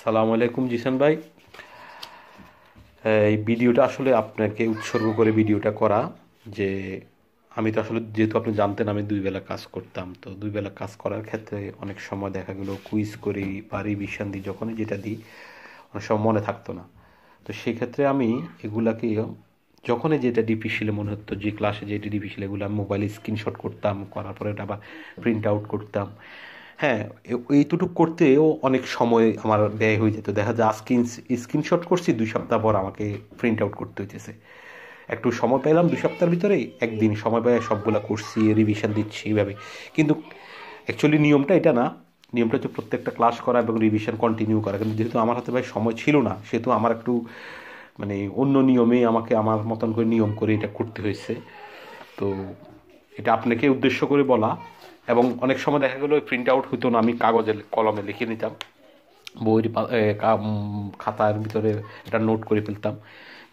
আসসালামু আলাইকুম জিসান ভাই এই ভিডিওটা আসলে আপনাকে উৎসর্গ করে ভিডিওটা করা যে আমি তো আসলে যেহেতু আপনি জানতেন আমি দুই বেলা কাজ করতাম তো দুই বেলা কাজ করার ক্ষেত্রে অনেক সময় দেখা গেলো কুইজ করি বাড়ি রিভিশন দিই যখনই যেটা দিই অনেক সময় মনে থাকতো না তো সেক্ষেত্রে আমি এগুলাকে যখনই যেটা ডিপিসিলে মনে হতো যে ক্লাসে যেটা ডিপিসিল এগুলো আমি মোবাইলে স্ক্রিনশট করতাম করার পরে ওটা আবার প্রিন্ট আউট করতাম হ্যাঁ এইটুটুক করতেও অনেক সময় আমার ব্যয় হয়ে যেত দেখা যায় স্ক্রিন স্ক্রিনশট করছি দুই সপ্তাহ পর আমাকে প্রিন্ট আউট করতে হইতেছে একটু সময় পেলাম দুই সপ্তাহের ভিতরে একদিন সময় পেয়ে সবগুলা করছি রিভিশন দিচ্ছি এইভাবে কিন্তু অ্যাকচুয়ালি নিয়মটা এটা না নিয়মটা হচ্ছে প্রত্যেকটা ক্লাস করা এবং রিভিশন কন্টিনিউ করা কিন্তু যেহেতু আমার হাতে ভাই সময় ছিল না সেহেতু আমার একটু মানে অন্য নিয়মে আমাকে আমার মতন করে নিয়ম করে এটা করতে হয়েছে তো এটা আপনাকে উদ্দেশ্য করে বলা এবং অনেক সময় দেখা গেলো প্রিন্ট আউট হতো না আমি কাগজে কলমে লিখে নিতাম বইয়ের খাতার ভিতরে এটা নোট করে ফেলতাম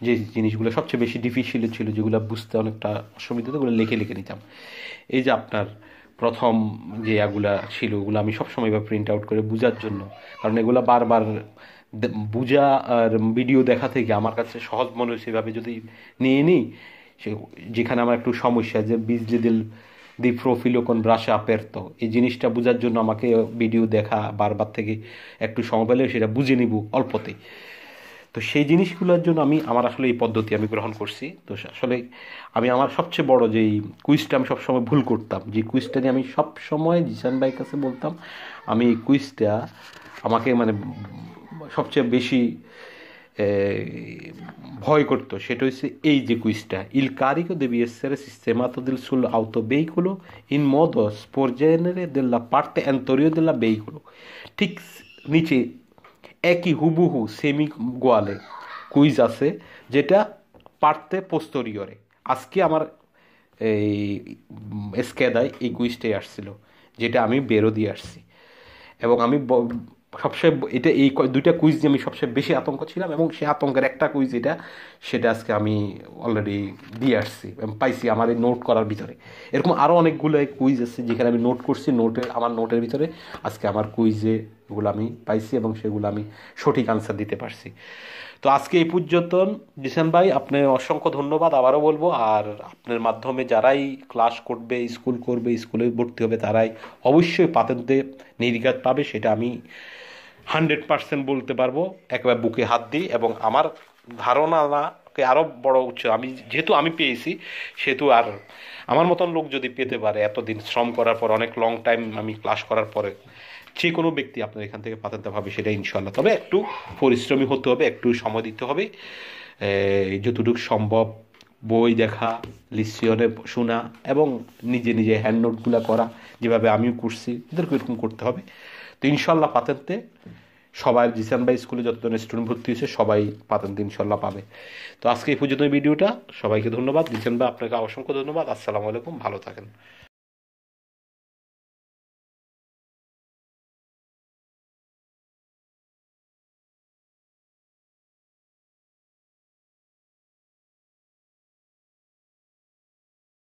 যে জিনিসগুলো সবচেয়ে বেশি ডিফিসিল ছিল যেগুলো বুঝতে অনেকটা অসুবিধা ওগুলো লিখে লিখে নিতাম এই যে আপনার প্রথম যে ইয়াগুলা ছিল ওগুলো আমি সবসময় এবার প্রিন্ট আউট করে বোঝার জন্য কারণ এগুলো বারবার বোঝা আর ভিডিও দেখা থেকে আমার কাছে সহজ মনে হয়েছে এভাবে যদি নিয়ে নিই সে যেখানে আমার একটু সমস্যা যে বিজলি দিল দি প্রোফিলোকন ব্রাসে আপেরত এই জিনিসটা বোঝার জন্য আমাকে ভিডিও দেখা বারবার থেকে একটু সময় পেলে সেটা বুঝে নিব অল্পতেই তো সেই জিনিসগুলোর জন্য আমি আমার আসলে এই পদ্ধতি আমি গ্রহণ করছি তো আসলে আমি আমার সবচেয়ে বড় যে কুইজটা আমি সবসময় ভুল করতাম যে কুইজটা নিয়ে আমি সবসময় জিসান ভাইয়ের কাছে বলতাম আমি এই কুইজটা আমাকে মানে সবচেয়ে বেশি ভয় করত সেটা হচ্ছে এই যে কুইজটা ইল কারিকো দেবি essere দিল সুল আউত autoveicolo ইন মদ sporgenere দেল্লা পার্টে anteriore দেল্লা বেইকুলো ঠিক নিচে একই হুবুহু সেমি গোয়ালে কুইজ আছে যেটা পার্টে পোস্তরিয়রে আজকে আমার এই স্কেদায় এই কুইজটাই আসছিল যেটা আমি বেরো দিয়ে আসছি এবং আমি সবচেয়ে এটা এই দুইটা কুইজ নিয়ে আমি সবচেয়ে বেশি আতঙ্ক ছিলাম এবং সে আতঙ্কের একটা কুইজ এটা সেটা আজকে আমি অলরেডি দিয়ে আসছি পাইছি আমার এই নোট করার ভিতরে এরকম আরও অনেকগুলো কুইজ আছে যেখানে আমি নোট করছি নোটের আমার নোটের ভিতরে আজকে আমার কুইজে ওগুলো আমি পাইছি এবং সেগুলো আমি সঠিক আনসার দিতে পারছি তো আজকে এই পর্যন্ত দিশান ভাই আপনার অসংখ্য ধন্যবাদ আবারও বলবো আর আপনার মাধ্যমে যারাই ক্লাস করবে স্কুল করবে স্কুলে ভর্তি হবে তারাই অবশ্যই পাতেন্তে নির্ঘাত পাবে সেটা আমি হান্ড্রেড পার্সেন্ট বলতে পারবো একবার বুকে হাত দিই এবং আমার ধারণা না থেকে আরও বড় উচ্চ আমি যেহেতু আমি পেয়েছি সেহেতু আর আমার মতন লোক যদি পেতে পারে এতদিন শ্রম করার পর অনেক লং টাইম আমি ক্লাস করার পরে যে কোনো ব্যক্তি আপনার এখান থেকে দেওয়া হবে সেটা ইনশাল্লাহ তবে একটু পরিশ্রমী হতে হবে একটু সময় দিতে হবে যতটুকু সম্ভব বই দেখা লিসিয়নে শোনা এবং নিজে নিজে হ্যান্ড নোটগুলো করা যেভাবে আমিও করছি এদেরকে এরকম করতে হবে তো ইনশাল্লাহ পাতেতে সবাই ভাই স্কুলে যতজন স্টুডেন্ট ভর্তি হয়েছে সবাই দিন ইনশাল্লাহ পাবে তো আজকে এই পর্যন্ত ভিডিওটা সবাইকে ধন্যবাদ ভাই আপনাকে অসংখ্য ধন্যবাদ আসসালামু আলাইকুম ভালো থাকেন